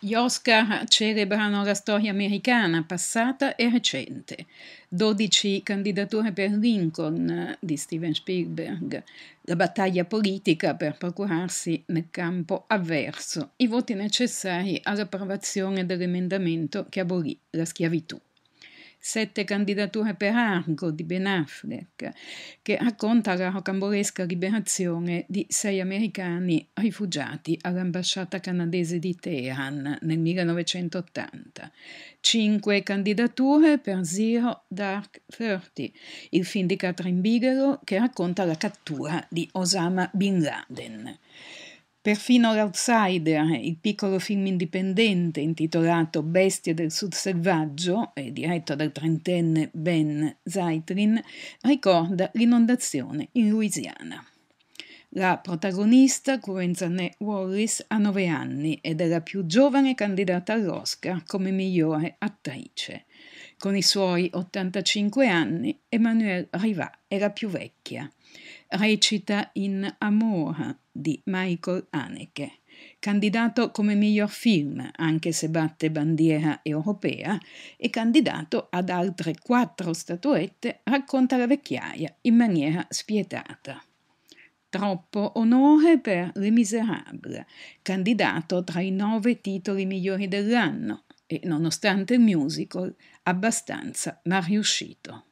Gli Oscar celebrano la storia americana passata e recente. 12 candidature per Lincoln di Steven Spielberg, la battaglia politica per procurarsi nel campo avverso i voti necessari all'approvazione dell'emendamento che abolì la schiavitù sette candidature per Argo di Ben Affleck, che racconta la rocambolesca liberazione di sei americani rifugiati all'ambasciata canadese di Teheran nel 1980. Cinque candidature per Zero Dark Thirty, il film di Catherine Bigelow che racconta la cattura di Osama Bin Laden. Perfino L'Outsider, eh, il piccolo film indipendente intitolato Bestie del Sud Selvaggio e eh, diretto dal trentenne Ben Zeitlin, ricorda l'inondazione in Louisiana. La protagonista, Curenzanne Wallace, ha nove anni ed è la più giovane candidata all'Oscar come migliore attrice. Con i suoi 85 anni, Emmanuelle Riva è la più vecchia. Recita in Amore di Michael Haneke. Candidato come miglior film, anche se batte bandiera europea, e candidato ad altre quattro statuette, racconta la vecchiaia in maniera spietata troppo onore per Le Miserable, candidato tra i nove titoli migliori dell'anno, e nonostante il musical abbastanza mal riuscito.